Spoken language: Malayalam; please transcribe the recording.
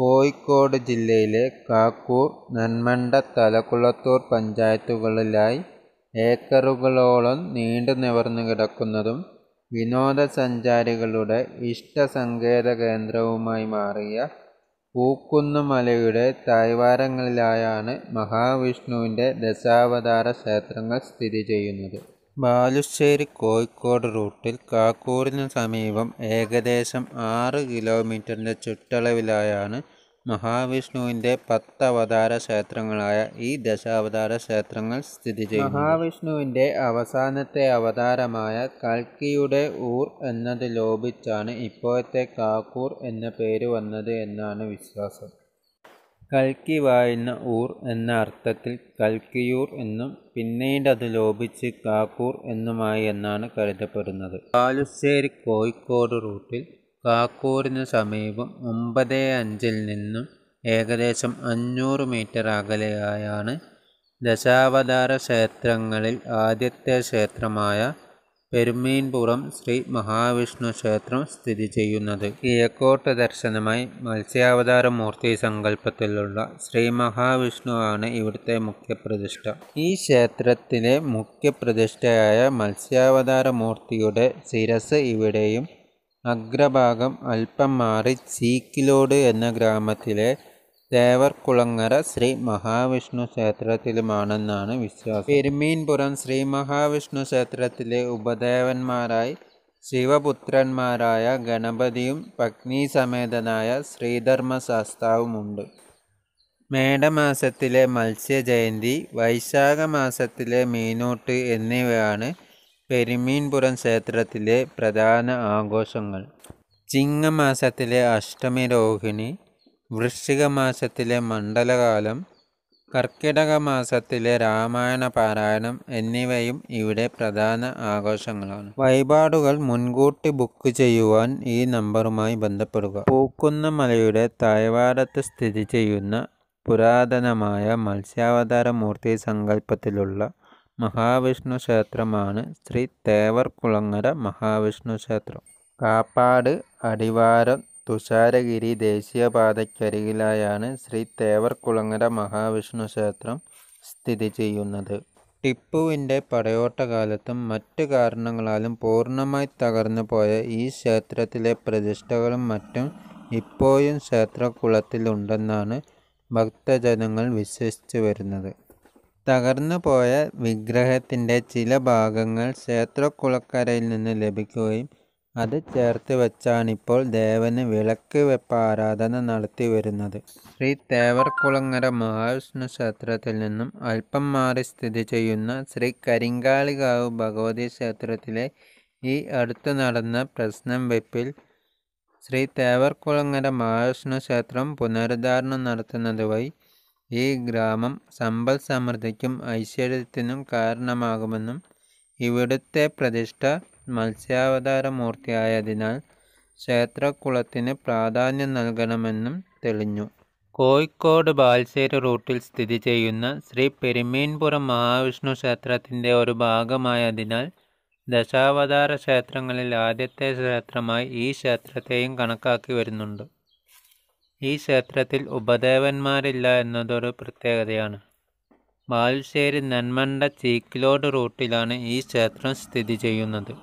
കോഴിക്കോട് ജില്ലയിലെ കാക്കൂർ നന്മണ്ട തലക്കുളത്തൂർ പഞ്ചായത്തുകളിലായി ഏക്കറുകളോളം നീണ്ടു നിവർന്നു കിടക്കുന്നതും വിനോദസഞ്ചാരികളുടെ ഇഷ്ടസങ്കേത കേന്ദ്രവുമായി മാറിയ പൂക്കുന്നുമലയുടെ തായ്വാരങ്ങളിലായാണ് മഹാവിഷ്ണുവിൻ്റെ ദശാവതാര ക്ഷേത്രങ്ങൾ സ്ഥിതി ചെയ്യുന്നത് ബാലുശ്ശേരി കോഴിക്കോട് റൂട്ടിൽ കാക്കൂറിന് സമീപം ഏകദേശം ആറ് കിലോമീറ്ററിൻ്റെ ചുറ്റളവിലായാണ് മഹാവിഷ്ണുവിൻ്റെ പത്തവതാര ക്ഷേത്രങ്ങളായ ഈ ദശാവതാര ക്ഷേത്രങ്ങൾ സ്ഥിതി ചെയ്യുന്നു മഹാവിഷ്ണുവിൻ്റെ അവസാനത്തെ അവതാരമായ കൽക്കിയുടെ ഊർ എന്നത് ലോപിച്ചാണ് ഇപ്പോഴത്തെ കാക്കൂർ എന്ന പേര് വന്നത് എന്നാണ് വിശ്വാസം കൽക്കി വായുന്ന ഊർ എന്ന അർത്ഥത്തിൽ കൽക്കിയൂർ എന്നും പിന്നീട് അത് ലോപിച്ച് കാക്കൂർ എന്നുമായി എന്നാണ് കരുതപ്പെടുന്നത് പാലുശ്ശേരി കോഴിക്കോട് റൂട്ടിൽ കാക്കൂറിന് സമീപം ഒമ്പത് അഞ്ചിൽ നിന്നും ഏകദേശം അഞ്ഞൂറ് മീറ്റർ അകലെയായാണ് ദശാവതാര ക്ഷേത്രങ്ങളിൽ ആദ്യത്തെ ക്ഷേത്രമായ പെരുമീൻപുറം ശ്രീ മഹാവിഷ്ണു ക്ഷേത്രം സ്ഥിതി ചെയ്യുന്നത് കിഴക്കോട്ട് ദർശനമായി മത്സ്യാവതാര മൂർത്തി സങ്കല്പത്തിലുള്ള ശ്രീ മഹാവിഷ്ണു ആണ് ഇവിടുത്തെ മുഖ്യപ്രതിഷ്ഠ ഈ ക്ഷേത്രത്തിലെ മുഖ്യപ്രതിഷ്ഠയായ മത്സ്യാവതാര മൂർത്തിയുടെ ശിരസ് ഇവിടെയും അഗ്രഭാഗം അല്പം മാറി ചീക്കിലോട് എന്ന ഗ്രാമത്തിലെ ദേവർകുളങ്ങര ശ്രീ മഹാവിഷ്ണു ക്ഷേത്രത്തിലുമാണെന്നാണ് വിശ്വാസം പെരുമീൻപുരം ശ്രീ മഹാവിഷ്ണു ക്ഷേത്രത്തിലെ ഉപദേവന്മാരായി ശിവപുത്രന്മാരായ ഗണപതിയും പത്നീസമേതനായ ശ്രീധർമ്മശാസ്താവുമുണ്ട് മേടമാസത്തിലെ മത്സ്യജയന്തി വൈശാഖ മാസത്തിലെ മീനൂട്ട് എന്നിവയാണ് പെരിമീൻപുരം ക്ഷേത്രത്തിലെ പ്രധാന ആഘോഷങ്ങൾ ചിങ്ങമാസത്തിലെ അഷ്ടമി രോഹിണി വൃശ്ചിക മാസത്തിലെ മണ്ഡലകാലം കർക്കിടക മാസത്തിലെ രാമായണ പാരായണം എന്നിവയും ഇവിടെ പ്രധാന ആഘോഷങ്ങളാണ് വഴിപാടുകൾ മുൻകൂട്ടി ബുക്ക് ചെയ്യുവാൻ ഈ നമ്പറുമായി ബന്ധപ്പെടുക പൂക്കുന്ന മലയുടെ താഴ്വാരത്ത് സ്ഥിതി ചെയ്യുന്ന പുരാതനമായ മത്സ്യാവതാര മൂർത്തി സങ്കല്പത്തിലുള്ള മഹാവിഷ്ണു ക്ഷേത്രമാണ് ശ്രീ തേവർകുളങ്ങര മഹാവിഷ്ണു ക്ഷേത്രം കാപ്പാട് അടിവാരം തുഷാരഗിരി ദേശീയപാതയ്ക്കരികിലായാണ് ശ്രീ തേവർകുളങ്ങര മഹാവിഷ്ണു ക്ഷേത്രം സ്ഥിതി ചെയ്യുന്നത് ടിപ്പുവിൻ്റെ പടയോട്ടകാലത്തും മറ്റു കാരണങ്ങളാലും പൂർണ്ണമായി തകർന്നു പോയ ഈ ക്ഷേത്രത്തിലെ പ്രതിഷ്ഠകളും മറ്റും ഇപ്പോഴും ക്ഷേത്രകുളത്തിലുണ്ടെന്നാണ് ഭക്തജനങ്ങൾ വിശ്വസിച്ചു വരുന്നത് തകർന്നുപോയ വിഗ്രഹത്തിൻ്റെ ചില ഭാഗങ്ങൾ ക്ഷേത്രക്കുളക്കരയിൽ നിന്ന് ലഭിക്കുകയും അത് ചേർത്ത് വച്ചാണിപ്പോൾ ദേവന് വിളക്ക് വെപ്പ് ആരാധന നടത്തി വരുന്നത് ശ്രീ തേവർക്കുളങ്ങര മഹാവിഷ്ണു ക്ഷേത്രത്തിൽ നിന്നും അല്പം മാറി സ്ഥിതി ചെയ്യുന്ന ശ്രീ കരിങ്കാളികാവ് ഭഗവതി ക്ഷേത്രത്തിലെ ഈ അടുത്ത് നടന്ന പ്രശ്നം വെപ്പിൽ ശ്രീ തേവർക്കുളങ്ങര മഹാവിഷ്ണു ക്ഷേത്രം പുനരുദ്ധാരണം നടത്തുന്നത് വഴി ഈ ഗ്രാമം സമ്പൽ സമൃദ്ധിക്കും ഐശ്വര്യത്തിനും കാരണമാകുമെന്നും ഇവിടുത്തെ പ്രതിഷ്ഠ മൂർത്തിയായതിനാൽ ക്ഷേത്രക്കുളത്തിന് പ്രാധാന്യം നൽകണമെന്നും തെളിഞ്ഞു കോഴിക്കോട് ബാൽശ്ശേരി റൂട്ടിൽ സ്ഥിതി ചെയ്യുന്ന ശ്രീ പെരുമീൻപുരം മഹാവിഷ്ണു ക്ഷേത്രത്തിൻ്റെ ഒരു ഭാഗമായതിനാൽ ദശാവതാര ക്ഷേത്രങ്ങളിൽ ആദ്യത്തെ ക്ഷേത്രമായി ഈ ക്ഷേത്രത്തെയും കണക്കാക്കി വരുന്നുണ്ട് ഈ ക്ഷേത്രത്തിൽ ഉപദേവന്മാരില്ല എന്നതൊരു പ്രത്യേകതയാണ് ബാലുശ്ശേരി നന്മണ്ട ചീക്കിലോട് റൂട്ടിലാണ് ഈ ക്ഷേത്രം സ്ഥിതി ചെയ്യുന്നത്